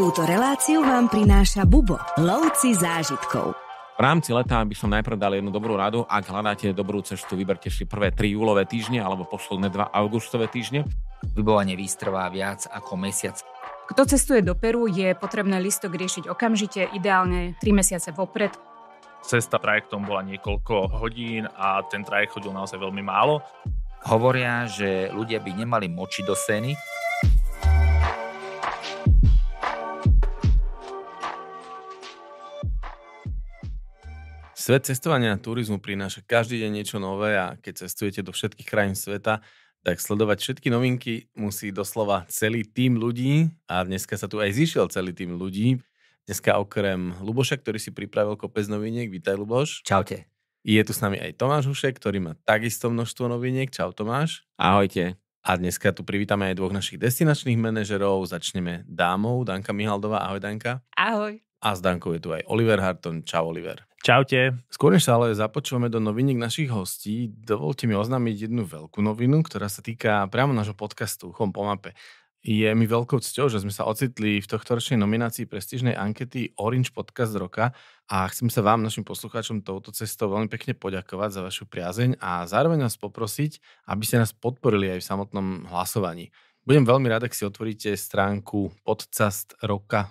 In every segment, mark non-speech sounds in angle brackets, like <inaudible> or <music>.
Túto reláciu vám prináša Bubo, lovci zážitkov. V rámci leta by som najprv dal jednu dobrú radu. Ak hľadáte dobrú cestu, vyberte si prvé 3 júlové týždne alebo posledné 2 augustové týždne. Vybovanie výstrvá viac ako mesiac. Kto cestuje do Peru, je potrebné listok riešiť okamžite, ideálne 3 mesiace vopred. Cesta trajektom bola niekoľko hodín a ten trajekt chodil naozaj veľmi málo. Hovoria, že ľudia by nemali moči do seny, Svet cestovania a turizmu prináša každý deň niečo nové a keď cestujete do všetkých krajín sveta, tak sledovať všetky novinky musí doslova celý tým ľudí a dneska sa tu aj zišiel celý tým ľudí. Dneska okrem Luboša, ktorý si pripravil kopec noviniek. Vítaj, Luboš. Čaute. Je tu s nami aj Tomáš Hušek, ktorý má takisto množstvo noviniek. Čau, Tomáš. Ahojte. A dneska tu privítame aj dvoch našich destinačných manažerov. Začneme dámou, Danka Mihaldová. Ahoj, Danka. Ahoj. A s Dankou je tu aj Oliver Harton. Čau Oliver. Čaute. Skôr než sa ale započúvame do noviniek našich hostí, dovolte mi oznámiť jednu veľkú novinu, ktorá sa týka priamo nášho podcastu Chom po mape. Je mi veľkou cťou, že sme sa ocitli v tohto ročnej nominácii prestížnej ankety Orange Podcast roka a chcem sa vám, našim poslucháčom, touto cestou veľmi pekne poďakovať za vašu priazeň a zároveň vás poprosiť, aby ste nás podporili aj v samotnom hlasovaní. Budem veľmi rád, ak si otvoríte stránku podcastroka.sk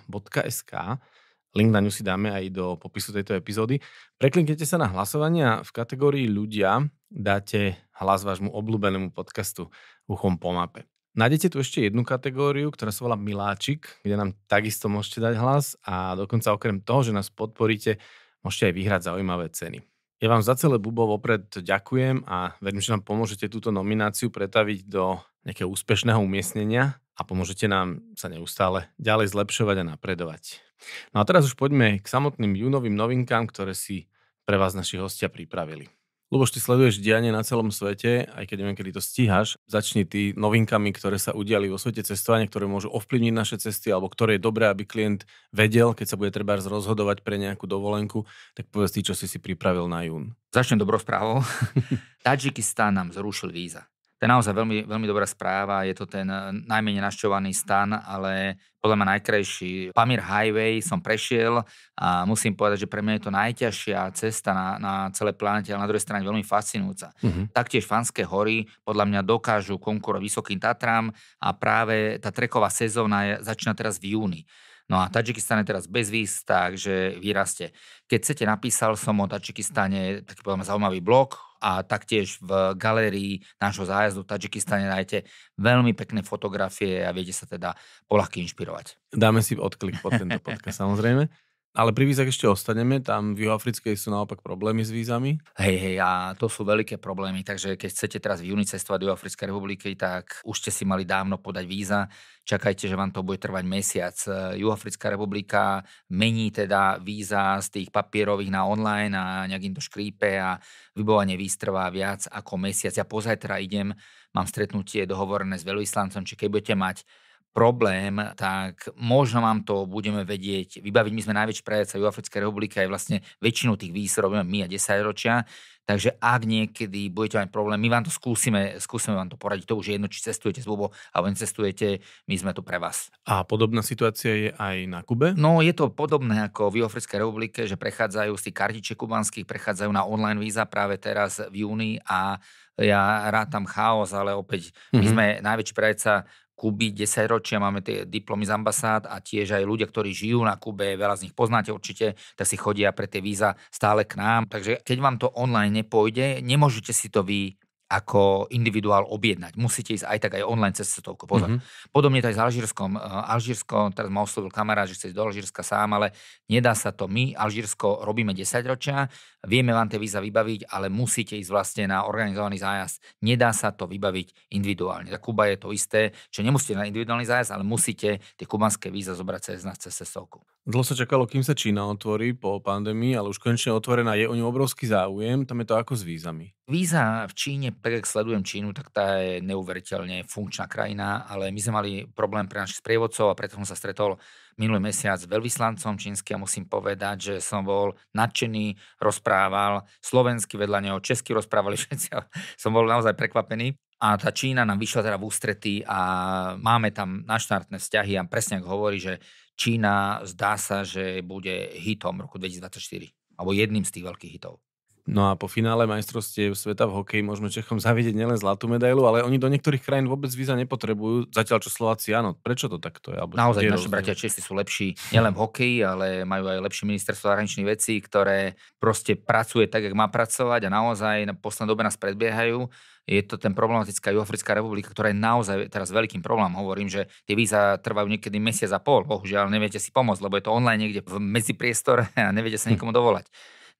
Link na ňu si dáme aj do popisu tejto epizódy. Prekliknete sa na hlasovania v kategórii ľudia dáte hlas vášmu obľúbenému podcastu Uchom po mape. Nájdete tu ešte jednu kategóriu, ktorá sa volá Miláčik, kde nám takisto môžete dať hlas a dokonca okrem toho, že nás podporíte, môžete aj vyhrať zaujímavé ceny. Ja vám za celé bubo opred ďakujem a verím, že nám pomôžete túto nomináciu pretaviť do nejakého úspešného umiestnenia a pomôžete nám sa neustále ďalej zlepšovať a napredovať. No a teraz už poďme k samotným júnovým novinkám, ktoré si pre vás naši hostia pripravili. Luboš, ty sleduješ dianie na celom svete, aj keď neviem, kedy to stíhaš. Začni ty novinkami, ktoré sa udiali vo svete cestovania, ktoré môžu ovplyvniť naše cesty, alebo ktoré je dobré, aby klient vedel, keď sa bude treba rozhodovať pre nejakú dovolenku, tak povedz ty, čo si si pripravil na jún. Začnem dobrou správou. <laughs> Tadžikistán nám zrušil víza. To je naozaj veľmi, veľmi dobrá správa, je to ten eh, najmenej našťovaný stan, ale podľa mňa najkrajší. Pamir Highway som prešiel a musím povedať, že pre mňa je to najťažšia cesta na, na celé planete, ale na druhej strane veľmi fascinujúca. Mm-hmm. Taktiež Fanské hory podľa mňa dokážu konkurovať Vysokým Tatram a práve tá treková sezóna je, začína teraz v júni. No a Tadžikistan je teraz bez víz, takže vyraste. Keď chcete, napísal som o Tadžikistane taký podľa zaujímavý blog, a taktiež v galérii nášho zájazdu v Tadžikistane nájdete veľmi pekné fotografie a viete sa teda poľahky inšpirovať. Dáme si odklik pod tento podcast samozrejme. <laughs> Ale pri vízach ešte ostaneme, tam v Juhoafrickej sú naopak problémy s vízami. Hej, hej, a to sú veľké problémy, takže keď chcete teraz v júni cestovať do Juhoafrickej republiky, tak už ste si mali dávno podať víza, čakajte, že vám to bude trvať mesiac. Juhoafrická republika mení teda víza z tých papierových na online a nejak im to škrípe a vybovanie víz trvá viac ako mesiac. Ja pozajtra idem, mám stretnutie dohovorené s veľvyslancom, či keď budete mať problém, tak možno vám to budeme vedieť vybaviť. My sme najväčší v Africkej republiky aj vlastne väčšinu tých výz robíme my a 10 ročia. Takže ak niekedy budete mať problém, my vám to skúsime, skúsime vám to poradiť. To už je jedno, či cestujete z a alebo necestujete, my sme tu pre vás. A podobná situácia je aj na Kube? No je to podobné ako v Africkej republike, že prechádzajú z tých kartiček kubanských, prechádzajú na online víza práve teraz v júni a ja rád tam chaos, ale opäť mm-hmm. my mhm. sme najväčší predajca Kuby 10 ročia, máme tie diplomy z ambasád a tiež aj ľudia, ktorí žijú na Kube, veľa z nich poznáte určite, tak si chodia pre tie víza stále k nám. Takže keď vám to online nepôjde, nemôžete si to vy ako individuál objednať. Musíte ísť aj tak aj online cez cestovku. Pozor. Mm-hmm. Podobne to aj s Alžírskom. Eh, Alžírsko, teraz ma oslovil kamarát, že chce ísť do Alžírska sám, ale nedá sa to. My Alžírsko robíme 10 ročia, vieme vám tie víza vybaviť, ale musíte ísť vlastne na organizovaný zájazd. Nedá sa to vybaviť individuálne. Za Kuba je to isté, čo nemusíte na individuálny zájazd, ale musíte tie kubanské víza zobrať cez nás, cez SESOKu. Dlho sa čakalo, kým sa Čína otvorí po pandémii, ale už konečne otvorená je o ňu obrovský záujem. Tam je to ako s vízami. Víza v Číne, prek sledujem Čínu, tak tá je neuveriteľne funkčná krajina, ale my sme mali problém pre našich sprievodcov a preto som sa stretol minulý mesiac veľvyslancom čínskym a musím povedať, že som bol nadšený, rozprával slovensky vedľa neho, česky rozprávali <laughs> všetci. som bol naozaj prekvapený. A tá Čína nám vyšla teda v ústretí a máme tam naštartné vzťahy a presne ako hovorí, že Čína zdá sa, že bude hitom roku 2024 alebo jedným z tých veľkých hitov. No a po finále majstrovstiev sveta v hokeji môžeme Čechom zavidieť nielen zlatú medailu, ale oni do niektorých krajín vôbec víza nepotrebujú, zatiaľ čo Slováci áno. Prečo to takto je? Alebo Naozaj naši bratia Česi sú lepší nielen v hokeji, ale majú aj lepšie ministerstvo zahraničných vecí, ktoré proste pracuje tak, jak má pracovať a naozaj na poslednej dobe nás predbiehajú je to ten problematická Juhafrická republika, ktorá je naozaj teraz veľkým problémom. Hovorím, že tie víza trvajú niekedy mesiac a pol. Bohužiaľ, neviete si pomôcť, lebo je to online niekde v medzipriestore a neviete sa nikomu dovolať.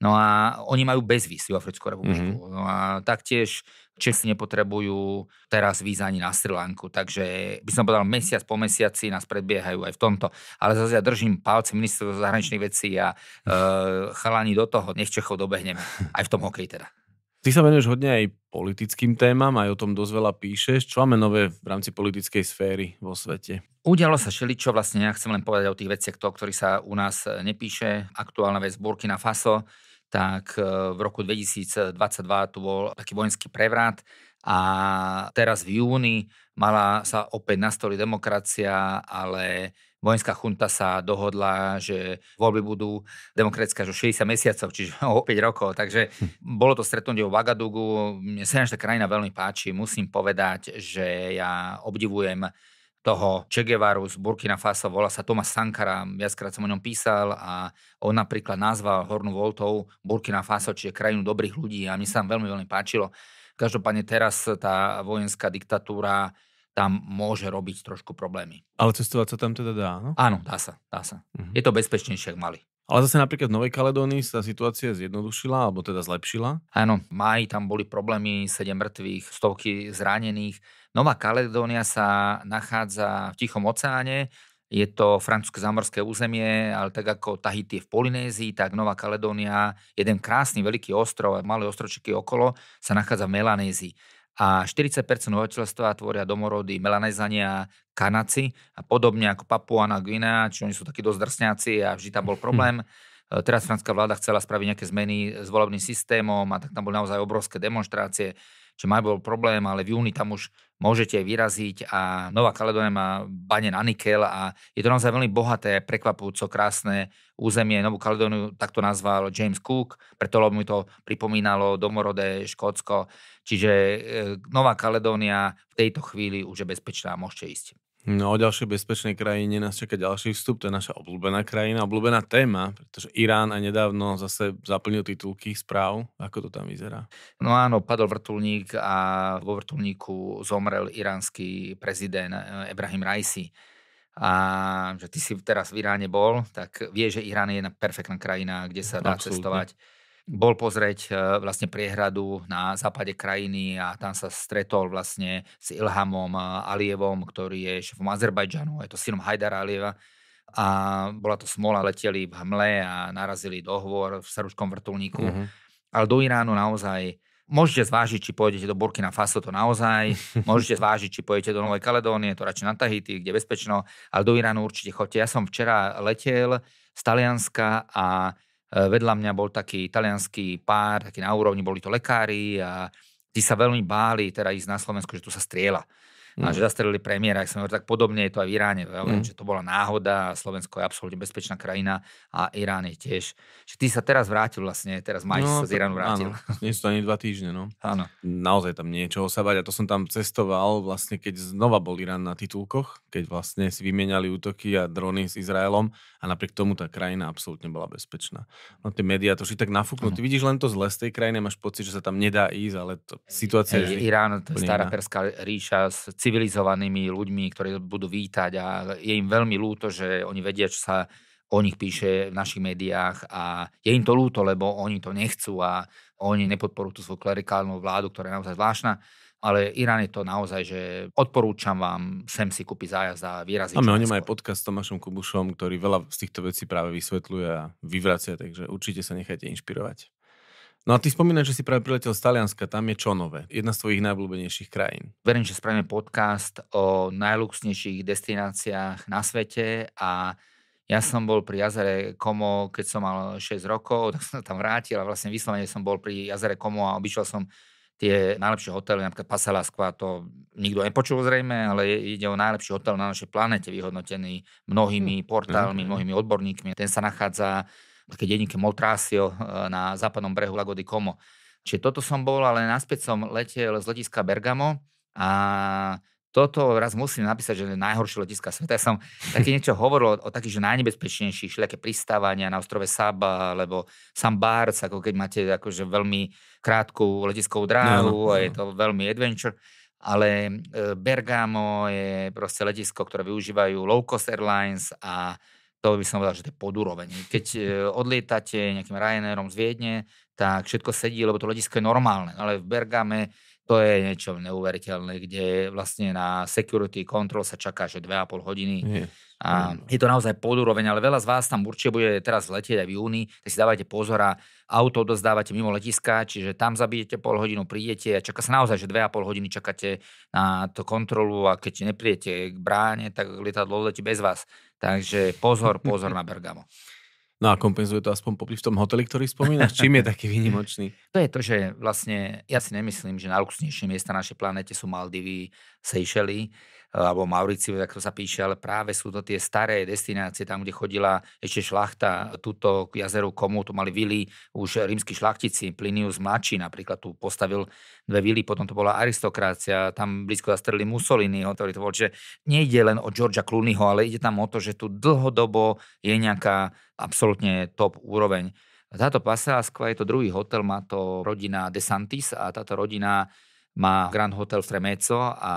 No a oni majú bez víz Africkú republiku. Mm-hmm. No a taktiež Česi nepotrebujú teraz víza ani na Sri Lanku, takže by som povedal, mesiac po mesiaci nás predbiehajú aj v tomto. Ale zase ja držím palce ministerstva zahraničných vecí a e, chalani do toho, nech Čechov dobehneme. Aj v tom hokeji teda. Ty sa venuješ hodne aj politickým témam, aj o tom dosť veľa píšeš. Čo máme nové v rámci politickej sféry vo svete? Udialo sa šeličo, vlastne ja chcem len povedať o tých veciach, to, ktorých sa u nás e, nepíše. Aktuálna vec Burkina Faso, tak e, v roku 2022 tu bol taký vojenský prevrat a teraz v júni mala sa opäť nastoliť demokracia, ale vojenská chunta sa dohodla, že voľby budú demokratické až o 60 mesiacov, čiže <laughs> o 5 rokov. Takže hm. bolo to stretnutie v Vagadugu. Mne sa naša krajina veľmi páči. Musím povedať, že ja obdivujem toho Che z Burkina Faso, volá sa Tomas Sankara, viackrát som o ňom písal a on napríklad nazval Hornú Voltou Burkina Faso, čiže krajinu dobrých ľudí a mi sa tam veľmi veľmi páčilo. Každopádne teraz tá vojenská diktatúra tam môže robiť trošku problémy. Ale cestovať sa tam teda dá, no? Áno, dá sa, dá sa. Uh-huh. Je to bezpečnejšie, ak mali. Ale zase napríklad v Novej Kaledónii sa situácia zjednodušila, alebo teda zlepšila? Áno, v máji tam boli problémy, 7 mŕtvych, stovky zranených. Nová Kaledónia sa nachádza v Tichom oceáne, je to francúzske zamorské územie, ale tak ako Tahiti je v Polynézii, tak Nová Kaledónia, jeden krásny veľký ostrov a malé ostročiky okolo, sa nachádza v Melanézii a 40 obyvateľstva tvoria domorody Melanezania, Kanaci a podobne ako Papuana, Guinea, či oni sú takí dosť drsňáci a vždy tam bol <laughs> hm. problém. Hm. Teraz francúzska vláda chcela spraviť nejaké zmeny s volebným systémom a tak tam boli naozaj obrovské demonstrácie, že maj bol problém, ale v júni tam už môžete vyraziť a Nová Kaledónia má bane na nikel a je to naozaj veľmi bohaté, prekvapujúco krásne územie. Novú Kaledóniu takto nazval James Cook, preto mu to pripomínalo domorodé Škótsko. Čiže e, Nová Kaledónia v tejto chvíli už je bezpečná, môžete ísť. No o ďalšej bezpečnej krajine nás čaká ďalší vstup, to je naša obľúbená krajina, obľúbená téma, pretože Irán aj nedávno zase zaplnil titulky správ. Ako to tam vyzerá? No áno, padol vrtulník a vo vrtulníku zomrel iránsky prezident e, Ebrahim Raisi. A že ty si teraz v Iráne bol, tak vie, že Irán je jedna perfektná krajina, kde sa dá Absolutne. cestovať bol pozrieť e, vlastne priehradu na západe krajiny a tam sa stretol vlastne s Ilhamom e, Alievom, ktorý je šéfom Azerbajdžanu, je to synom Hajdara Alieva a bola to smola, leteli v hmle a narazili dohovor v staručkom vrtulníku. Mm-hmm. Ale do Iránu naozaj môžete zvážiť, či pôjdete do Burkina Faso, to naozaj. <laughs> Môžete zvážiť, či pôjdete do Novej Kaledónie, to radšej na Tahiti, kde je bezpečno. Ale do Iránu určite chodte. Ja som včera letel z Talianska a Eh, vedľa mňa bol taký italianský pár, taký na úrovni, boli to lekári a tí sa veľmi báli teda ísť na Slovensku, že tu sa strieľa mm. a že zastrelili premiéra, ak sa hovorí, tak podobne je to aj v Iráne, veľmi, mm. že to bola náhoda, Slovensko je absolútne bezpečná krajina a Irán je tiež. Že ty sa teraz vrátil vlastne, teraz máš no, sa z Iránu vrátil. Áno, nie sú to ani dva týždne, no. Áno. Naozaj tam niečo sa bať a to som tam cestoval vlastne, keď znova bol Irán na titulkoch, keď vlastne si vymieniali útoky a drony s Izraelom a napriek tomu tá krajina absolútne bola bezpečná. No tie médiá to už tak nafúknú. Ty vidíš len to zle z tej krajiny, máš pocit, že sa tam nedá ísť, ale to, situácia je... Irán, to je stará perská ríša s civilizovanými ľuďmi, ktorí budú vítať a je im veľmi ľúto, že oni vedia, čo sa o nich píše v našich médiách a je im to ľúto, lebo oni to nechcú a oni nepodporujú tú svoju klerikálnu vládu, ktorá je naozaj zvláštna ale Irán je to naozaj, že odporúčam vám sem si kúpiť zájazd a vyraziť. Máme o ňom aj podcast s Tomášom Kubušom, ktorý veľa z týchto vecí práve vysvetľuje a vyvracia, takže určite sa nechajte inšpirovať. No a ty spomínaš, že si práve priletel z Talianska, tam je čo nové? Jedna z tvojich najblúbenejších krajín. Verím, že spravíme podcast o najluxnejších destináciách na svete a ja som bol pri jazere Komo, keď som mal 6 rokov, <laughs> tak som tam vrátil a vlastne vyslovene som bol pri jazere Komo a obišiel som tie najlepšie hotely, napríklad Pasalaskva, to nikto nepočul zrejme, ale ide o najlepší hotel na našej planete, vyhodnotený mnohými hm. portálmi, hm. mnohými odborníkmi. Ten sa nachádza také denníke Moltrasio eh, na západnom brehu Lagody Como. Čiže toto som bol, ale naspäť som letel z letiska Bergamo a toto raz musím napísať, že najhoršie letiska sveta. Ja som také niečo hovoril o, o takých, že najnebezpečnejších, také pristávania na ostrove Saba, alebo Sam Barts, ako keď máte akože veľmi krátku letiskovú dráhu no, no. a je to veľmi adventure. Ale eh, Bergamo je proste letisko, ktoré využívajú low cost airlines a to by som povedal, že to je podúroveň. Keď e, odlietate nejakým Ryanairom z Viedne, tak všetko sedí, lebo to letisko je normálne. Ale v Bergame to je niečo neuveriteľné, kde vlastne na security control sa čaká, že 2,5 hodiny. Nie. A mm. je to naozaj podúroveň, ale veľa z vás tam určite bude teraz letieť aj v júni, tak si dávajte pozor a auto dozdávate mimo letiska, čiže tam zabijete pol hodinu, prídete a čaká sa naozaj, že dve a pol hodiny čakáte na to kontrolu a keď neprijete k bráne, tak lietadlo letí bez vás. Takže pozor, pozor na Bergamo. No a kompenzuje to aspoň popri v tom hoteli, ktorý spomínaš? Čím je taký výnimočný? To je to, že vlastne ja si nemyslím, že najluxnejšie miesta na našej planete sú Maldivy, Seychelles alebo Mauricio, tak to sa píše, ale práve sú to tie staré destinácie, tam, kde chodila ešte šlachta, tuto k jazeru Komu, tu mali vily už rímsky šlachtici, Plinius mladší napríklad tu postavil dve vily, potom to bola aristokrácia, tam blízko zastreli Mussolini, ktorý to bol, že nejde len o Georgia Clooneyho, ale ide tam o to, že tu dlhodobo je nejaká absolútne top úroveň. Táto pasáskva je to druhý hotel, má to rodina DeSantis a táto rodina má Grand Hotel Fremeco a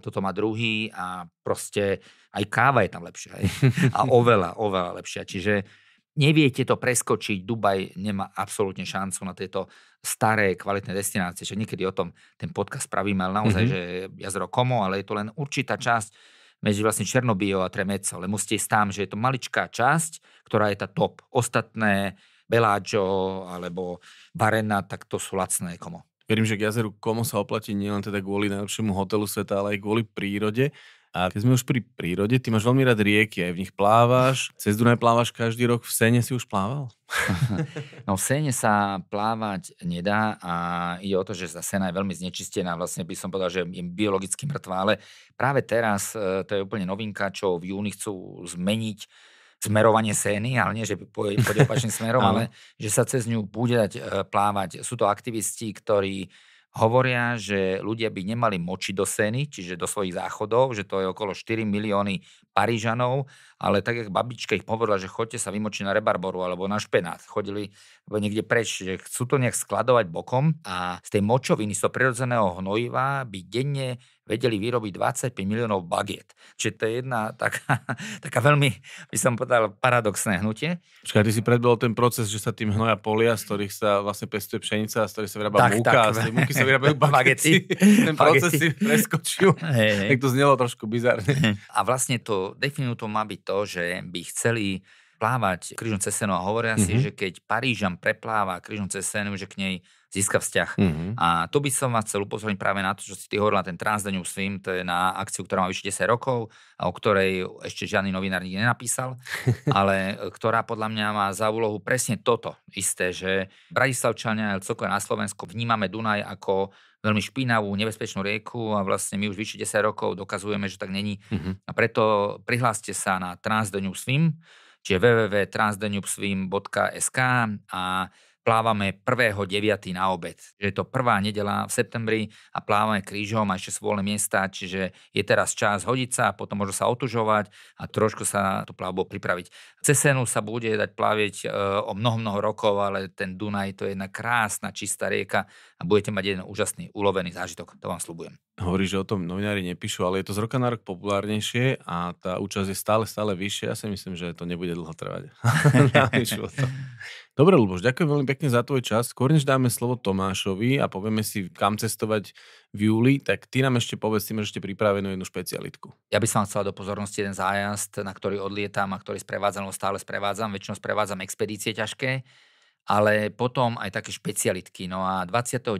toto má druhý a proste aj káva je tam lepšia. A <laughs> oveľa, oveľa lepšia. Čiže neviete to preskočiť. Dubaj nemá absolútne šancu na tieto staré, kvalitné destinácie. Čiže niekedy o tom ten podcast spravíme, ale naozaj, mm-hmm. že jazero Komo, ale je to len určitá časť medzi vlastne Černobio a Tremeco. Ale musíte ísť tam, že je to maličká časť, ktorá je tá top. Ostatné, Beláčo alebo Barena, tak to sú lacné komo. Verím, že k jazeru Komo sa oplatí nielen teda kvôli najlepšiemu hotelu sveta, ale aj kvôli prírode. A keď sme už pri prírode, ty máš veľmi rád rieky, aj v nich plávaš, <laughs> cez Dunaj plávaš každý rok, v Sene si už plával? <laughs> No v Sene sa plávať nedá a ide o to, že sa Sena je veľmi znečistená, vlastne by som povedal, že je biologicky mŕtva, ale práve teraz, e, to je úplne novinka, čo v júni chcú zmeniť smerovanie sény, ale nie, že pôjde opačným <laughs> smerom, ale že sa cez ňu bude dať e, plávať. Sú to aktivisti, ktorí hovoria, že ľudia by nemali močiť do Seny, čiže do svojich záchodov, že to je okolo 4 milióny Parížanov ale tak, jak babička ich povedala, že chodte sa vymočiť na rebarboru alebo na špenát. Chodili niekde preč, že chcú to nejak skladovať bokom a z tej močoviny, z toho prirodzeného hnojiva by denne vedeli vyrobiť 25 miliónov bagiet. Čiže to je jedna taká, <laughs> taká veľmi, by som povedal, paradoxné hnutie. Počkaj, ty si predbol ten proces, že sa tým hnoja polia, z ktorých sa vlastne pestuje pšenica, z ktorých sa vyrába tak, múka, tak. a z tej múky sa vyrábajú <laughs> bagety. <laughs> ten proces bagety. si preskočil. Hey, hey. Tak to znelo trošku bizarne. A vlastne to definiu to má byť to, že by chceli plávať krížom cez Senu a hovoria mm-hmm. si, mhm. že keď Parížan prepláva krížom cez Senu, že k nej získa vzťah. Mm-hmm. A tu by som vás chcel upozorniť práve na to, čo si ty hovorila, ten Transdeňu Swim, to je na akciu, ktorá má vyše 10 rokov a o ktorej ešte žiadny novinár nikdy nenapísal, <laughs> ale e, ktorá podľa mňa má za úlohu presne toto isté, že Bratislavčania celkovo na Slovensku vnímame Dunaj ako veľmi špinavú, nebezpečnú rieku a vlastne my už vyše 10 rokov dokazujeme, že tak není. Mm-hmm. A preto prihláste sa na Transdanube Swim, čiže www.transdanubeswim.sk a plávame 1.9. na obed. Je to prvá nedela v septembri a plávame krížom a ešte sú voľné miesta, čiže je teraz čas hodiť sa, potom môžu sa otužovať a trošku sa tú plavbu pripraviť. Cesenu sa bude dať plaviť e, o mnoho, mnoho rokov, ale ten Dunaj to je jedna krásna, čistá rieka a budete mať jeden úžasný ulovený zážitok, to vám slúbujem. Hovorí, že o tom novinári nepíšu, ale je to z roka na rok populárnejšie a tá účasť je stále, stále vyššia. Ja si myslím, že to nebude dlho trvať. <laughs> Dobre, Luboš, ďakujem veľmi pekne za tvoj čas. Skôr než dáme slovo Tomášovi a povieme si, kam cestovať v júli, tak ty nám ešte povedz, ty máš ešte pripravenú jednu špecialitku. Ja by som chcel do pozornosti jeden zájazd, na ktorý odlietam a ktorý sprevádzam, stále sprevádzam, väčšinou sprevádzam expedície ťažké, ale potom aj také špecialitky. No a 29.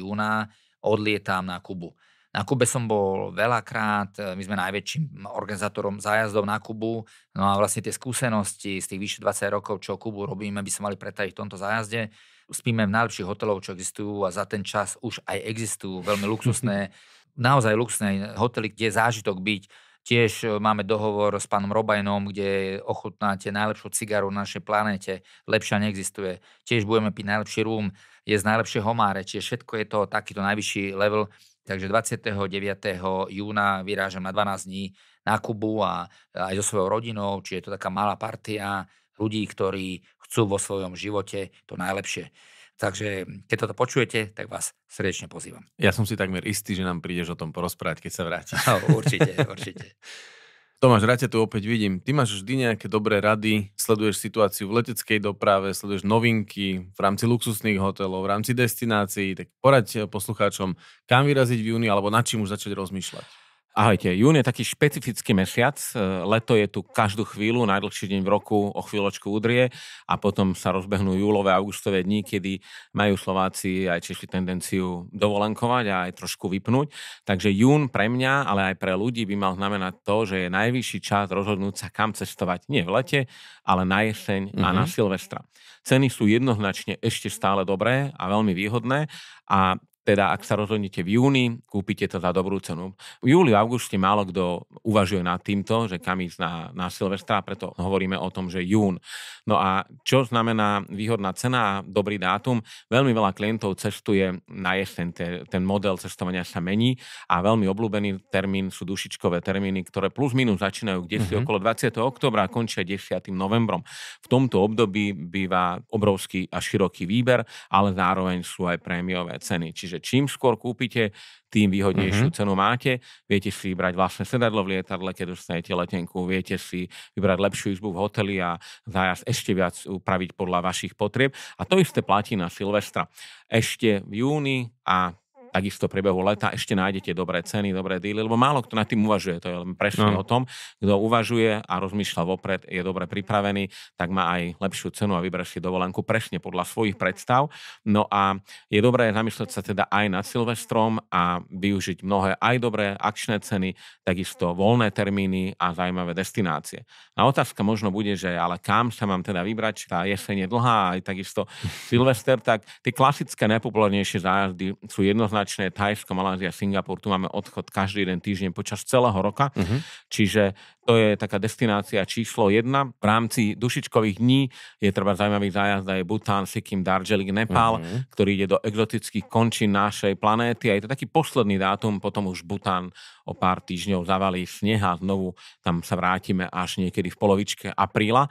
júna odlietam na Kubu. Na Kube som bol veľakrát, e, my sme najväčším organizátorom zájazdov na Kubu, no a vlastne tie skúsenosti z tých vyše 20 rokov, čo Kubu robíme, by sa mali pretajiť v tomto zájazde. Spíme v najlepších hoteloch, čo existujú a za ten čas už aj existujú veľmi luxusné, <laughs> naozaj luxusné hotely, kde je zážitok byť. Tiež e, máme dohovor s pánom Robajnom, kde ochutnáte najlepšiu cigaru na našej planete. Lepšia neexistuje. Tiež budeme piť najlepší rúm, je z najlepšie homáre, čiže všetko je to takýto najvyšší level Takže 29. júna vyrážam na 12 dní na Kubu a aj so svojou rodinou, či je to taká malá partia ľudí, ktorí chcú vo svojom živote to najlepšie. Takže keď toto počujete, tak vás srdečne pozývam. Ja som si takmer istý, že nám prídeš o tom porozprávať, keď sa vrátiš. No, určite, určite. <laughs> Tomáš, rád tu opäť vidím. Ty máš vždy nejaké dobré rady, sleduješ situáciu v leteckej doprave, sleduješ novinky v rámci luxusných hotelov, v rámci destinácií, tak poraď eh, poslucháčom, kam vyraziť v júni alebo nad čím už začať rozmýšľať. Ahojte, jún je taký špecifický mesiac. E, leto je tu každú chvíľu, najdlhší deň v roku o chvíľočku udrie a potom sa rozbehnú júlové augustové dni, kedy majú Slováci aj Češi tendenciu dovolenkovať a aj trošku vypnúť. Takže jún pre mňa, ale aj pre ľudí by mal znamenať to, že je najvyšší čas rozhodnúť sa, kam cestovať. Nie v lete, ale na jeseň mm-hmm. a na mhm. Silvestra. Ceny sú jednoznačne ešte stále dobré a veľmi výhodné a teda ak sa rozhodnete v júni, kúpite to za dobrú cenu. V júli, v auguste málo kto uvažuje nad týmto, že kam ísť na, na Silvestra, preto hovoríme o tom, že jún. No a čo znamená výhodná cena a dobrý dátum? Veľmi veľa klientov cestuje na jeseň, ten model cestovania sa mení a veľmi obľúbený termín sú dušičkové termíny, ktoré plus minus začínajú kde si mm-hmm. okolo 20. oktobra a končia 10. novembrom. V tomto období býva obrovský a široký výber, ale zároveň sú aj prémiové ceny. Čiže že čím skôr kúpite, tým výhodnejšiu mm-hmm. cenu máte. Viete si vybrať vlastné sedadlo v lietadle, keď dostanete letenku, viete si vybrať lepšiu izbu v hoteli a zájazd ešte viac upraviť podľa vašich potrieb. A to isté platí na Silvestra. Ešte v júni a takisto priebehu leta ešte nájdete dobré ceny, dobré díly, lebo málo kto nad tým uvažuje, to je len prešne no. o tom, kto uvažuje a rozmýšľa vopred, je dobre pripravený, tak má aj lepšiu cenu a vyberie si dovolenku prešne podľa svojich predstav. No a je dobré zamýšľať sa teda aj nad Silvestrom a využiť mnohé aj dobré akčné ceny, takisto voľné termíny a zaujímavé destinácie. A otázka možno bude, že ale kam sa mám teda vybrať, tá jeseň je dlhá, aj takisto Silvester, tak tie klasické najpopulárnejšie zájazdy sú jednoznačné destinačné Thajsko, Malázia, Singapur, tu máme odchod každý jeden týždeň počas celého roka, uh-huh. čiže to je taká destinácia číslo jedna. V rámci dušičkových dní je treba zaujímavý zájazd aj Bután, Sikkim, Darjeeling, Nepal, uh-huh. Mhm. ktorý ide do exotických končín našej planéty a je to taký posledný dátum, potom už Bután o pár týždňov zavalí sneha a znovu tam sa vrátime až niekedy v polovičke apríla.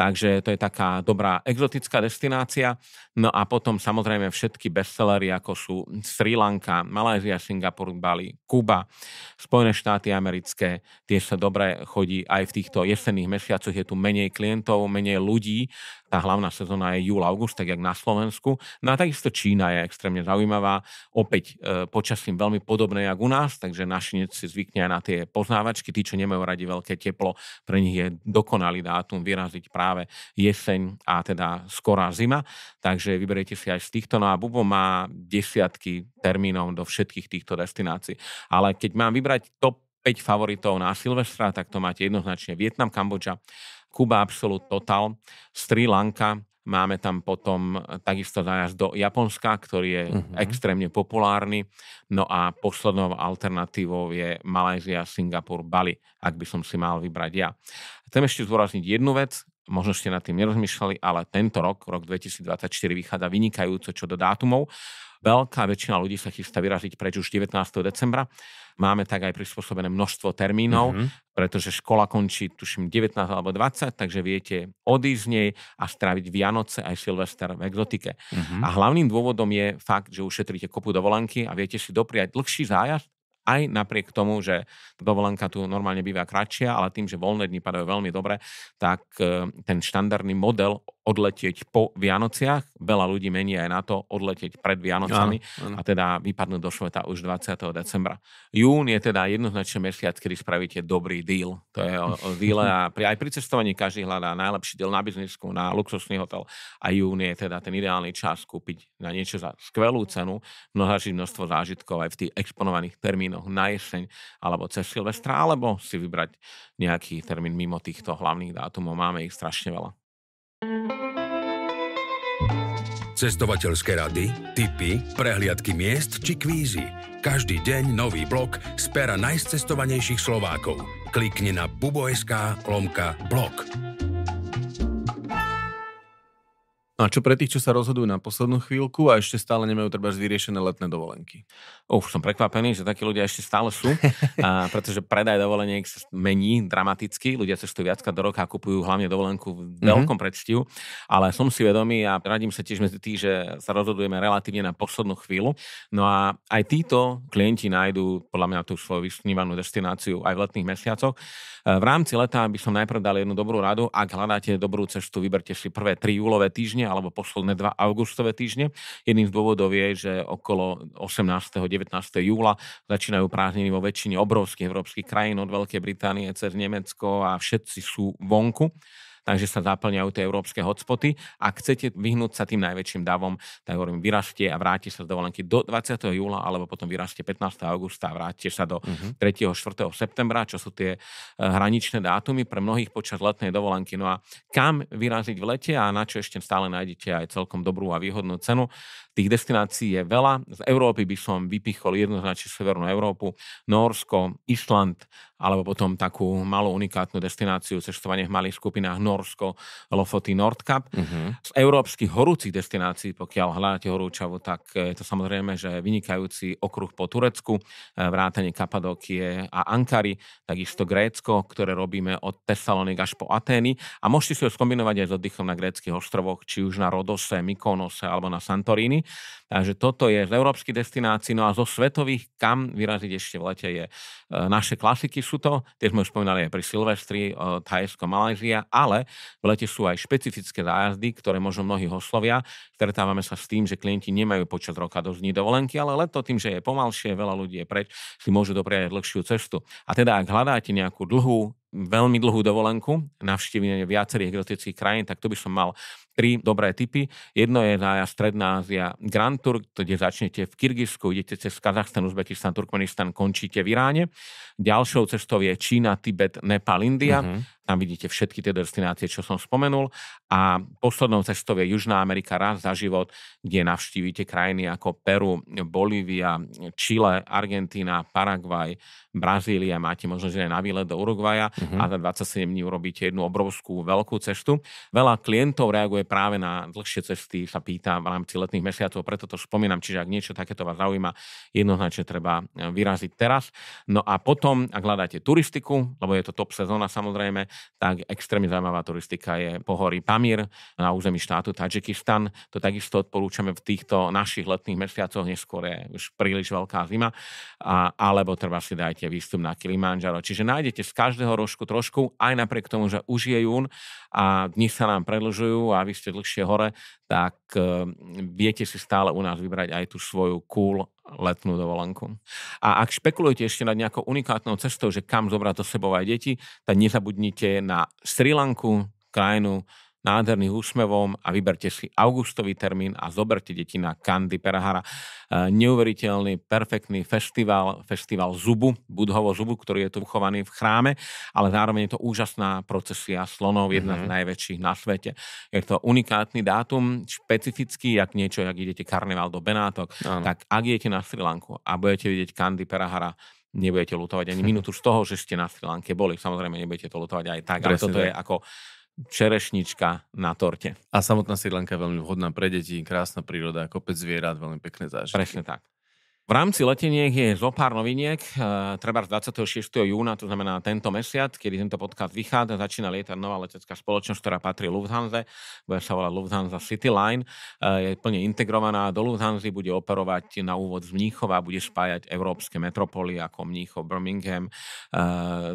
Takže to je taká dobrá exotická destinácia. No a potom samozrejme všetky bestsellery, ako sú Sri Lanka, Malézia, Singapur, Bali, Kuba, Spojené štáty americké, tie sa dobre chodí aj v týchto jesenných mesiacoch. Je tu menej klientov, menej ľudí. Tá hlavná sezóna je júl, august, tak jak na Slovensku. No a takisto Čína je extrémne zaujímavá. Opäť e, počasím veľmi podobné, jak u nás, takže naši si zvykne aj na tie poznávačky. Tí, čo nemajú radi veľké teplo, pre nich je dokonalý dátum vyraziť práve práve jeseň a teda skorá zima, takže vyberiete si aj z týchto. No a Bubo má desiatky termínov do všetkých týchto destinácií. Ale keď mám vybrať top 5 favoritov na Silvestra, tak to máte jednoznačne Vietnam, Kambodža, Kuba Absolut Total, Sri Lanka, Máme tam potom takisto zájazd do Japonska, ktorý je uh-huh. extrémne populárny. No a poslednou alternatívou je Malajzia, Singapur, Bali, ak by som si mal vybrať ja. Chcem ešte zdôrazniť jednu vec, možno ste nad tým nerozmýšľali, ale tento rok, rok 2024, vychádza vynikajúco čo do dátumov. Veľká väčšina ľudí sa chystá vyraziť preč už 19. decembra. Máme tak aj prispôsobené množstvo termínov, mm-hmm. pretože škola končí tuším 19 alebo 20, takže viete odísť z nej a stráviť Vianoce aj Silvester v exotike. Mm-hmm. A hlavným dôvodom je fakt, že ušetríte kopu dovolenky a viete si dopriať dlhší zájazd aj napriek tomu, že dovolenka tu normálne býva kratšia, ale tým, že voľné dni padajú veľmi dobre, tak e, ten štandardný model odletieť po Vianociach, veľa ľudí mení aj na to odletieť pred Vianocami ano, ano. a teda vypadnú do šveta už 20. decembra. Jún je teda jednoznačne mesiac, kedy spravíte dobrý deal. To je o, o díle a pri, aj pri cestovaní každý hľadá najlepší deal na biznisku, na luxusný hotel a jún je teda ten ideálny čas kúpiť na niečo za skvelú cenu, mnoha množstvo zážitkov aj v tých exponovaných termínoch termínoch na jeseň alebo cez Silvestra, alebo si vybrať nejaký termín mimo týchto hlavných dátumov. Máme ich strašne veľa. Cestovateľské rady, tipy, prehliadky miest či kvízy. Každý deň nový blog z pera najcestovanejších Slovákov. Klikni na bubo.sk lomka blok. No a čo pre tých, čo sa rozhodujú na poslednú chvíľku a ešte stále nemajú treba vyriešené letné dovolenky? Uf, som prekvapený, že takí ľudia ešte stále sú, a, pretože predaj dovoleniek sa mení dramaticky. Ľudia cestujú viackrát do roka a kupujú hlavne dovolenku v mhm. veľkom mm-hmm. predstihu, ale som si vedomý a radím sa tiež medzi tých, že sa rozhodujeme relatívne na poslednú chvíľu. No a aj títo klienti nájdú podľa mňa tú svoju vysnívanú destináciu aj v letných mesiacoch. E, v rámci leta by som najprv dal jednu dobrú radu. Ak hľadáte dobrú cestu, vyberte si prvé tri júlové týždne alebo posledné dva augustové týždne. Jedným z dôvodov je, že okolo 18. 19. júla začínajú prázdniny vo väčšine obrovských európskych krajín, od Veľkej Británie cez Nemecko a všetci sú vonku takže sa zaplňajú tie európske hotspoty. A chcete vyhnúť sa tým najväčším davom, tak hovorím, vyražte a vráte sa z dovolenky do 20. júla, alebo potom vyražte 15. augusta a vráte sa do 3. huh 3. 4. septembra, čo sú tie eh, hraničné dátumy pre mnohých počas letnej dovolenky. No a kam vyraziť v lete a na čo ešte stále nájdete aj celkom dobrú a výhodnú cenu, Tých destinácií je veľa. Z Európy by som vypichol jednoznačne Severnú Európu, Norsko, Island, alebo potom takú malú unikátnu destináciu cestovanie v malých skupinách Norsko, Lofoty, Nordkap. Uh-huh. Z európskych horúcich destinácií, pokiaľ hľadáte horúčavu, tak je to samozrejme, že vynikajúci okruh po Turecku, eh, vrátanie kapadokie a Ankary, takisto Grécko, ktoré robíme od Tesalonik až po Atény. A môžete si ho skombinovať aj s oddychom na gréckých ostrovoch, či už na Rodose, Mykonose alebo na Santorini. Takže toto je z európskych destinácií, no a zo svetových, kam vyraziť ešte v lete je. E, naše klasiky sú to, tie sme už spomínali aj pri Silvestri, e, Thajsko, Malajzia, ale v lete sú aj špecifické zájazdy, ktoré možno mnohí oslovia. Stretávame sa s tým, že klienti nemajú počas roka dosť dní dovolenky, ale leto tým, že je pomalšie, veľa ľudí je preč, si môžu dopriať dlhšiu cestu. A teda, ak hľadáte nejakú dlhú veľmi dlhú dovolenku, navštívenie viacerých exotických krajín, tak tu by som mal tri dobré typy. Jedno je na Stredná Ázia Grand Tour, kde začnete v Kyrgyzsku, idete cez Kazachstan, Uzbekistan, Turkmenistan, končíte v Iráne. Ďalšou cestou je Čína, Tibet, Nepal, India. Uh-huh. Tam vidíte všetky tie destinácie, čo som spomenul. A poslednou cestou je Južná Amerika raz za život, kde navštívite krajiny ako Peru, Bolívia, Chile, Argentína, Paraguaj, Brazília. Máte možnosť aj na výlet do Uruguaja uh-huh. Mhm. a za 27 dní urobíte jednu obrovskú veľkú cestu. Veľa klientov reaguje práve na dlhšie cesty, sa pýta v rámci letných mesiacov, preto to spomínam. Čiže ak niečo takéto vás zaujíma, jednoznačne treba vyraziť teraz. No a potom, ak hľadáte turistiku, lebo je to top sezóna samozrejme, tak extrémne zaujímavá turistika je pohorí Pamír na území štátu Tadžikistan. To takisto odporúčame v týchto našich letných mesiacoch, neskôr je už príliš veľká zima, a, alebo treba si dajte výstup na Kilimanjaro. Čiže nájdete z každého rožku trošku, aj napriek tomu, že už je jún a dni sa nám predlžujú a vy ste dlhšie hore, tak e, viete si stále u nás vybrať aj tú svoju cool letnú dovolenku. A ak špekulujete ešte nad nejakou unikátnou cestou, že kam zobrať do sebou aj deti, tak nezabudnite na Sri Lanku, krajinu, nádherným úsmevom a vyberte si augustový termín a zoberte deti na Kandy Perahara. E, neuveriteľný, perfektný festival, festival zubu, budhovo zubu, ktorý je tu uchovaný v chráme, ale zároveň je to úžasná procesia slonov, jedna mm-hmm. z mhm. najväčších na svete. Je to unikátny dátum, špecifický, ak niečo, ak idete karneval do Benátok, ano. tak ak idete na Sri Lanku a budete vidieť Kandy Perahara, nebudete lutovať ani <laughs> minútu z toho, že ste na Sri Lanke boli. Samozrejme, nebudete to lutovať aj tak, Presne ale toto tak. je ako čerešnička na torte. A samotná Sri Lanka je veľmi vhodná pre deti, krásna príroda, kopec zvierat, veľmi pekné zážitky. Presne tak. V rámci leteniek je zo pár noviniek, e, treba z 26. júna, to znamená tento mesiac, kedy tento podcast vychádza, začína lietať nová letecká spoločnosť, ktorá patrí Lufthansa, bude sa volať Lufthansa City Line, e, je plne integrovaná do Lufthansa, bude operovať na úvod z Mníchova, bude spájať európske metropoly ako Mníchov, Birmingham, e,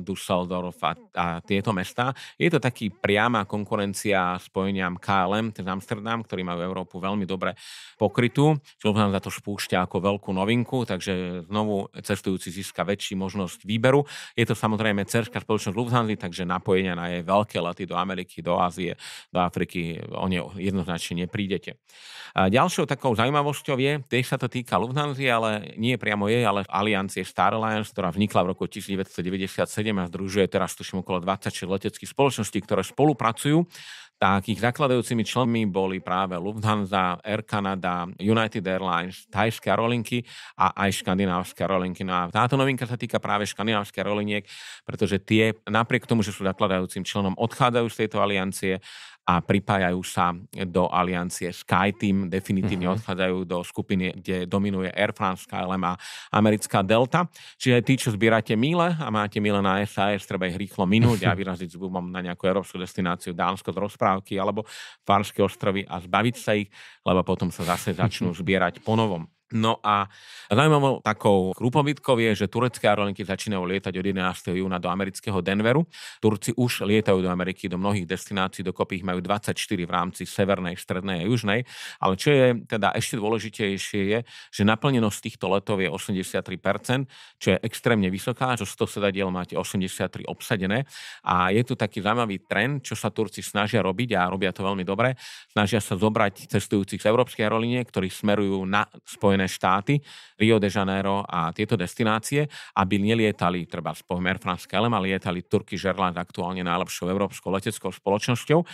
Düsseldorf a, a tieto mesta. Je to taký priama konkurencia spojeniam KLM, ten teda Amsterdam, ktorý majú Európu veľmi dobre pokrytú. Lufthansa to spúšťa ako veľkú novinku letenku, takže znovu cestujúci získa väčší možnosť výberu. Je to samozrejme cerská spoločnosť Lufthansa, takže napojenia na jej veľké lety do Ameriky, do Ázie, do Afriky, o ne jednoznačne neprídete. A ďalšou takou zaujímavosťou je, tiež sa to týka Lufthansa, ale nie priamo jej, ale aliancie Star Alliance, ktorá vznikla v roku 1997 a združuje teraz tuším okolo 26 leteckých spoločností, ktoré spolupracujú tak ich zakladajúcimi členmi boli práve Lufthansa, Air Canada, United Airlines, Thajské aerolinky a aj škandinávské aerolinky. No a táto novinka sa týka práve škandinávskych aeroliniek, pretože tie napriek tomu, že sú zakladajúcim členom, odchádzajú z tejto aliancie a pripájajú sa do aliancie SkyTeam, definitívne mm-hmm. odchádzajú do skupiny, kde dominuje Air France, KLM a americká Delta. Čiže tí, čo zbierate míle a máte míle na SAS, treba ich rýchlo minúť a <laughs> vyraziť s bumom na nejakú európsku destináciu Dánsko z rozprávky alebo Farské ostrovy a zbaviť sa ich, lebo potom sa zase začnú zbierať ponovom. No a zaujímavou takou krúpovitkou je, že turecké aerolinky začínajú lietať od 11. júna do amerického Denveru. Turci už lietajú do Ameriky, do mnohých destinácií, dokopy ich majú 24 v rámci severnej, strednej a južnej. Ale čo je teda ešte dôležitejšie je, že naplnenosť týchto letov je 83%, čo je extrémne vysoká, zo 100 sedadiel máte 83 obsadené. A je tu taký zaujímavý trend, čo sa Turci snažia robiť a robia to veľmi dobre. Snažia sa zobrať cestujúcich z európskej aerolinie, ktorí smerujú na Spojené Spojené štáty, Rio de Janeiro a tieto destinácie, aby nelietali, treba spomer Air France KLM, ale lietali turky Žerland aktuálne najlepšou európskou leteckou spoločnosťou.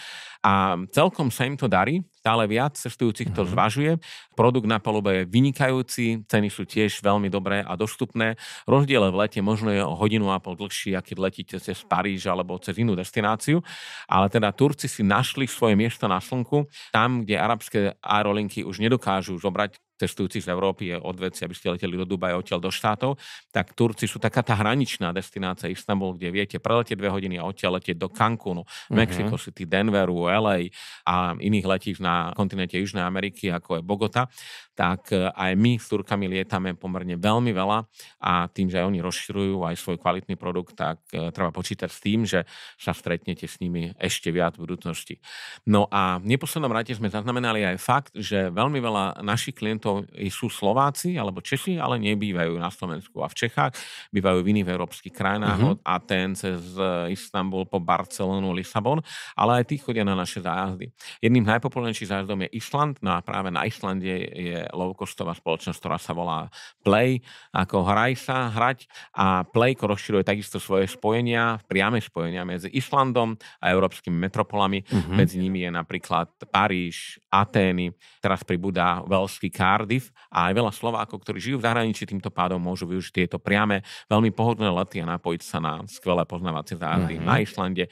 A celkom sa im to darí, stále viac cestujúcich to mhm. zvažuje. Produkt na palube je vynikajúci, ceny sú tiež veľmi dobré a dostupné. Rozdiel v lete možno je o hodinu a pol dlhší, aký letíte cez Paríž alebo cez inú destináciu, ale teda Turci si našli svoje miesto na slnku, tam, kde arabské aerolinky už nedokážu zobrať cestujúcich z Európy je od veci, aby ste leteli do Dubaja, odtiaľ do štátov, tak Turci sú taká tá hraničná destinácia Istanbul, kde viete preletieť dve hodiny a odtiaľ letieť do Cancúnu, mhm. Mexico mm City, Denveru, LA a iných letíš na na kontinente Južnej Ameriky, ako je Bogota, tak e, aj my s Turkami lietame pomerne veľmi veľa a tým, že aj oni rozširujú aj svoj kvalitný produkt, tak e, treba počítať s tým, že sa stretnete s nimi ešte viac v budúcnosti. No a v neposlednom rade sme zaznamenali aj fakt, že veľmi veľa našich klientov sú Slováci alebo Češi, ale nebývajú na Slovensku a v Čechách, bývajú v iných európskych krajinách, uh-huh. od Aten cez e, Istanbul po Barcelonu, Lisabon, ale aj tí chodia na naše zájazdy. Jedným z najväčší zájazdom je Island. No a práve na Islande je low-costová spoločnosť, ktorá sa volá Play, ako hraj sa, hrať. A Play rozširuje takisto svoje spojenia, priame spojenia medzi Islandom a európskymi metropolami. Mm-hmm. Medzi nimi je napríklad Paríž, Atény, teraz pribúda Velsky Cardiff a aj veľa Slovákov, ktorí žijú v zahraničí, týmto pádom môžu využiť tieto priame, veľmi pohodlné lety a napojiť sa na skvelé poznávacie zájazdy mm-hmm. na Islande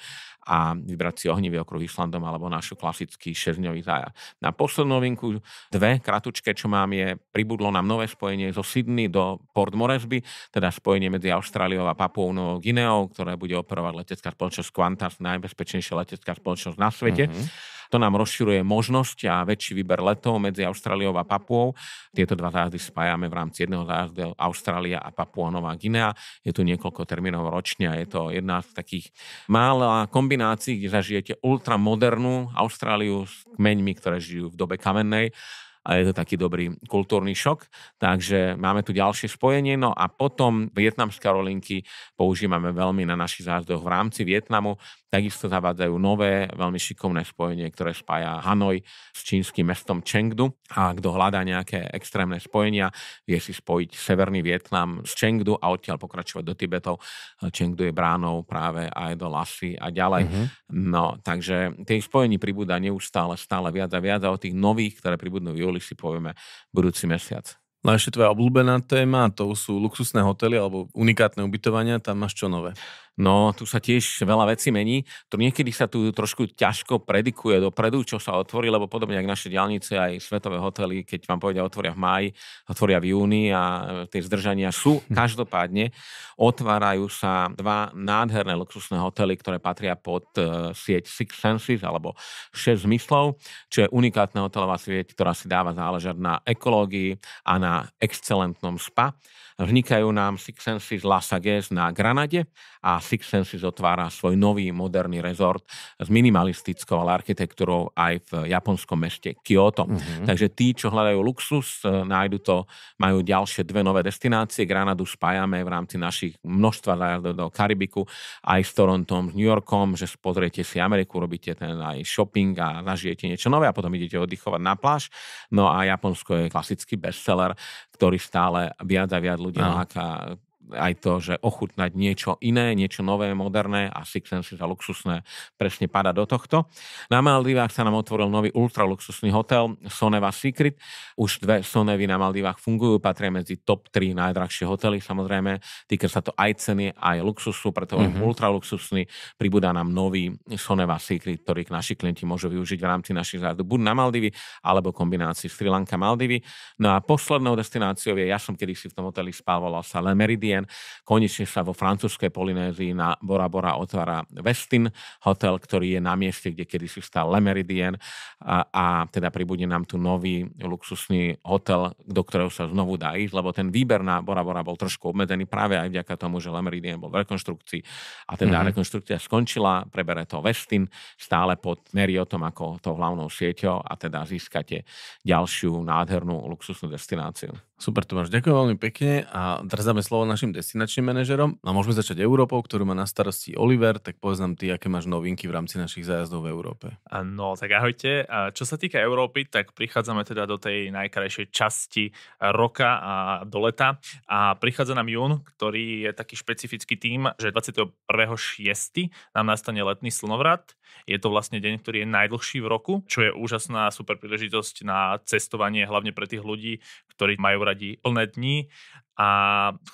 a vybrať si ohnivý okruh Islandom alebo našu klasický šesťdňový zájazd spája. Na poslednú novinku dve kratučke, čo mám, je pribudlo nám nové spojenie zo Sydney do Port Moresby, teda spojenie medzi Austráliou a Papou Novou Gineou, ktoré bude operovať letecká spoločnosť Qantas, najbezpečnejšia letecká spoločnosť na svete. Mm-hmm to nám rozširuje možnosť a väčší výber letov medzi Austráliou a Papuou. Tieto dva zájazdy spájame v rámci jedného zájazdu Austrália a Papua Nová Guinea. Je tu niekoľko termínov ročne a je to jedna z takých mála kombinácií, kde zažijete ultramodernú Austráliu s kmeňmi, ktoré žijú v dobe kamennej a je to taký dobrý kultúrny šok. Takže máme tu ďalšie spojenie. No a potom vietnamské rolinky používame veľmi na našich zájazdoch v rámci Vietnamu. Takisto zavádzajú nové, veľmi šikovné spojenie, ktoré spája Hanoj s čínskym mestom Chengdu a kto hľadá nejaké extrémne spojenia, vie si spojiť severný Vietnam s Chengdu a odtiaľ pokračovať do Tibetov. Chengdu je bránou práve aj do Lasy a ďalej. Mm-hmm. No, takže tých spojení pribúda neustále, stále viac a viac a o tých nových, ktoré pribudnú v júli, si povieme budúci mesiac. No a ešte tvoja obľúbená téma, to sú luxusné hotely alebo unikátne ubytovania, tam máš čo nové? No, tu sa tiež veľa vecí mení. Tu niekedy sa tu trošku ťažko predikuje dopredu, čo sa otvorí, lebo podobne ako naše diálnice, aj svetové hotely, keď vám povedia, otvoria v máji, otvoria v júni a e, tie zdržania sú. Hm. Každopádne otvárajú sa dva nádherné luxusné hotely, ktoré patria pod e, sieť Six Senses alebo 6 zmyslov, čo je unikátna hotelová sieť, ktorá si dáva záležať na ekológii a na excelentnom spa. Vznikajú nám Six Senses Las na Granade a Six Senses otvára svoj nový moderný rezort s minimalistickou ale architektúrou aj v japonskom meste Kyoto. Mm-hmm. Takže tí, čo hľadajú luxus, e, nájdu to, majú ďalšie dve nové destinácie. Granadu spájame v rámci našich množstva zájazdov do Karibiku aj s Torontom, s New Yorkom, že pozriete si Ameriku, robíte ten aj shopping a zažijete niečo nové a potom idete oddychovať na pláž. No a Japonsko je klasický bestseller, ktorý stále viac a viac ľudí láka aj to, že ochutnať niečo iné, niečo nové, moderné a Six Senses a luxusné presne pada do tohto. Na Maldivách sa nám otvoril nový ultraluxusný hotel Soneva Secret. Už dve Sonevy na Maldivách fungujú, patria medzi top 3 najdrahšie hotely samozrejme. Týka sa to aj ceny, aj luxusu, preto mm-hmm. ultraluxusný. Pribúda nám nový Soneva Secret, ktorý naši klienti môžu využiť v rámci našich zájazdov buď na Maldivy, alebo kombinácii Sri Lanka-Maldivy. No a poslednou destináciou je, ja som kedysi v tom hoteli spával, sa Le Meridien, cien. Konečne sa vo francúzskej Polynézii na Bora Bora otvára Westin hotel, ktorý je na mieste, kde kedysi stal Le Meridien a, a teda pribude nám tu nový luxusný hotel, do ktorého sa znovu dá ísť, lebo ten výber na Bora Bora bol trošku obmedzený práve aj vďaka tomu, že Le Meridien bol v rekonštrukcii a teda mm-hmm. rekonštrukcia skončila, prebere to Westin stále pod Meriotom ako tou hlavnou sieťou a teda získate ďalšiu nádhernú luxusnú destináciu. Super, Tomáš, ďakujem veľmi pekne a drzáme slovo našim destinačným manažerom. No a môžeme začať Európou, ktorú má na starosti Oliver, tak povedz nám ty, aké máš novinky v rámci našich zájazdov v Európe. No, tak ahojte. A čo sa týka Európy, tak prichádzame teda do tej najkrajšej časti roka a do leta. A prichádza nám jún, ktorý je taký špecifický tým, že 21.6. nám nastane letný slnovrat. Je to vlastne deň, ktorý je najdlhší v roku, čo je úžasná super príležitosť na cestovanie, hlavne pre tých ľudí, ktorí majú radi plné dni a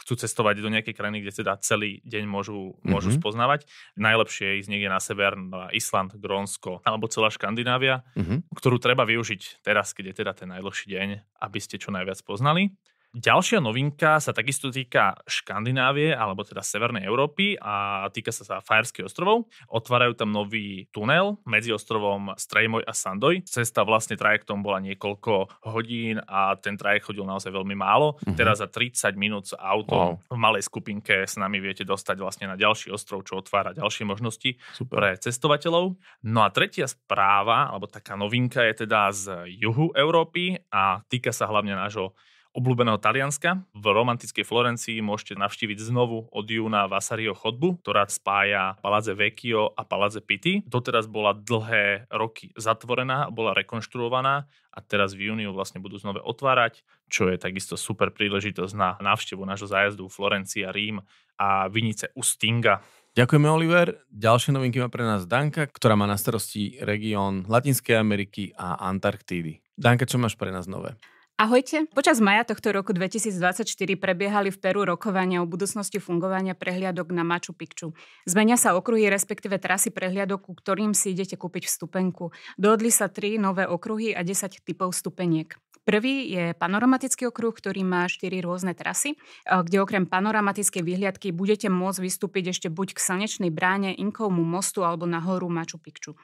chcú cestovať do nejakej krajiny, kde teda celý deň môžu, môžu mm-hmm. spoznávať. Najlepšie je ísť niekde na sever, na Island, Grónsko alebo celá Škandinávia, mm-hmm. ktorú treba využiť teraz, keď je teda ten najdlhší deň, aby ste čo najviac poznali. Ďalšia novinka sa takisto týka Škandinávie, alebo teda Severnej Európy a týka sa sa teda Fajerských ostrovov. Otvárajú tam nový tunel medzi ostrovom Strejmoj a Sandoj. Cesta vlastne trajektom bola niekoľko hodín a ten trajekt chodil naozaj veľmi málo. Mm-hmm. Teraz za 30 minút auto wow. v malej skupinke s nami viete dostať vlastne na ďalší ostrov, čo otvára ďalšie možnosti Super. pre cestovateľov. No a tretia správa, alebo taká novinka je teda z juhu Európy a týka sa hlavne nášho obľúbeného Talianska. V romantickej Florencii môžete navštíviť znovu od júna Vasario chodbu, ktorá spája Palazze Vecchio a Palazze Pitti. Doteraz bola dlhé roky zatvorená, bola rekonštruovaná a teraz v júniu vlastne budú znova otvárať, čo je takisto super príležitosť na návštevu nášho zájazdu Florencia, Rím a Vinice Ustinga. Ďakujeme, Oliver. Ďalšie novinky má pre nás Danka, ktorá má na starosti región Latinskej Ameriky a Antarktídy. Danka, čo máš pre nás nové? Ahojte. Počas maja tohto roku 2024 prebiehali v Peru rokovania o budúcnosti fungovania prehliadok na Machu Picchu. Zmenia sa okruhy, respektíve trasy prehliadok, ku ktorým si idete kúpiť vstupenku. Dohodli sa tri nové okruhy a 10 typov stupeniek. Prvý je panoramatický okruh, ktorý má 4 rôzne trasy, eh, kde okrem panoramatickej vyhliadky budete môcť vystúpiť ešte buď k slnečnej bráne, inkovmu mostu alebo na horu Machu Picchu.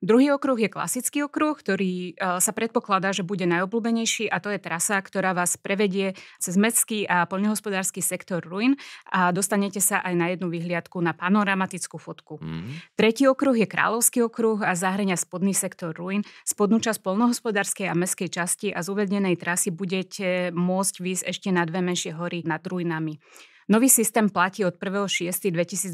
Druhý okruh je klasický okruh, ktorý e, sa predpokladá, že bude najobľúbenejší a to je trasa, ktorá vás prevedie cez mestský a poľnohospodársky sektor ruin a dostanete sa aj na jednu vyhliadku na panoramatickú fotku. Mm-hmm. Tretí okruh je kráľovský okruh a zahrania spodný sektor ruin. Spodnú časť poľnohospodárskej a mestskej časti a z uvedenej trasy budete môcť výjsť ešte na dve menšie hory nad ruinami. Nový systém platí od 1.6.2024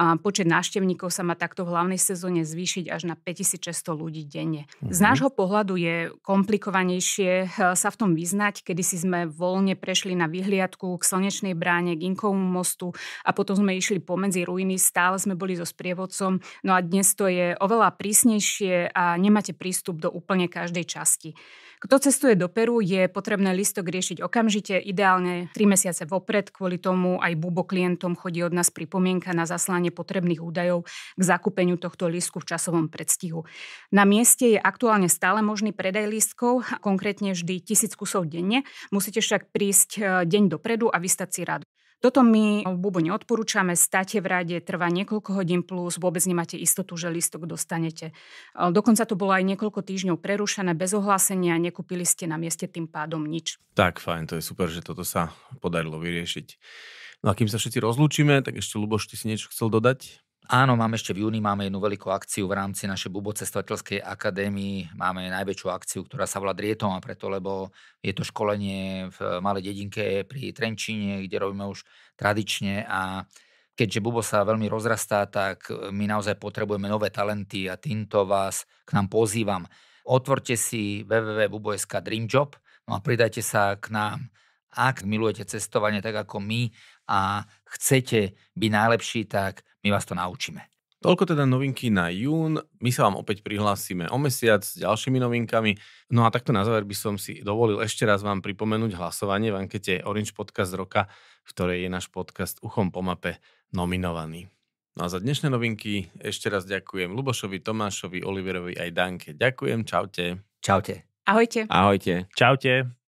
a počet návštevníkov sa má takto v hlavnej sezóne zvýšiť až na 5600 ľudí denne. Mm-hmm. Z mhm. nášho pohľadu je komplikovanejšie eh, sa v tom vyznať, kedy si sme voľne prešli na vyhliadku k Slnečnej bráne, k Inkovu mostu a potom sme išli pomedzi ruiny, stále sme boli so sprievodcom, no a dnes to je oveľa prísnejšie a nemáte prístup do úplne každej časti. Kto cestuje do Peru, je potrebné listok riešiť okamžite, ideálne 3 mesiace vopred. Kvôli tomu aj Bubo klientom chodí od nás pripomienka na zaslanie potrebných údajov k zakúpeniu tohto listku v časovom predstihu. Na mieste je aktuálne stále možný predaj listkov, konkrétne vždy tisíc kusov denne. Musíte však prísť eh, deň dopredu a vystať si radu. Toto my v Bubu neodporúčame, státe v rade, trvá niekoľko hodín plus, vôbec nemáte istotu, že listok dostanete. Dokonca to bolo aj niekoľko týždňov prerušené bez ohlásenia, nekúpili ste na mieste tým pádom nič. Tak, fajn, to je super, že toto sa podarilo vyriešiť. No a kým sa všetci rozlúčime, tak ešte Luboš, ty si niečo chcel dodať? Áno, máme ešte v júni máme jednu veľkú akciu v rámci našej Bubocestovateľskej akadémii. Máme najväčšiu akciu, ktorá sa volá Drietom a preto, lebo je to školenie v malej dedinke pri Trenčine, kde robíme už tradične a keďže Bubo sa veľmi rozrastá, tak my naozaj potrebujeme nové talenty a týmto vás k nám pozývam. Otvorte si www.bubo.sk Dreamjob no a pridajte sa k nám. Ak milujete cestovanie tak ako my, a chcete byť najlepší, tak my vás to naučíme. Toľko teda novinky na jún. My sa vám opäť prihlásime o mesiac s ďalšími novinkami. No a takto na záver by som si dovolil ešte raz vám pripomenúť hlasovanie v ankete Orange Podcast roka, v ktorej je náš podcast Uchom po mape nominovaný. No a za dnešné novinky ešte raz ďakujem Lubošovi, Tomášovi, Oliverovi aj Danke. Ďakujem, čaute. Čaute. Ahojte. Ahojte. Čaute.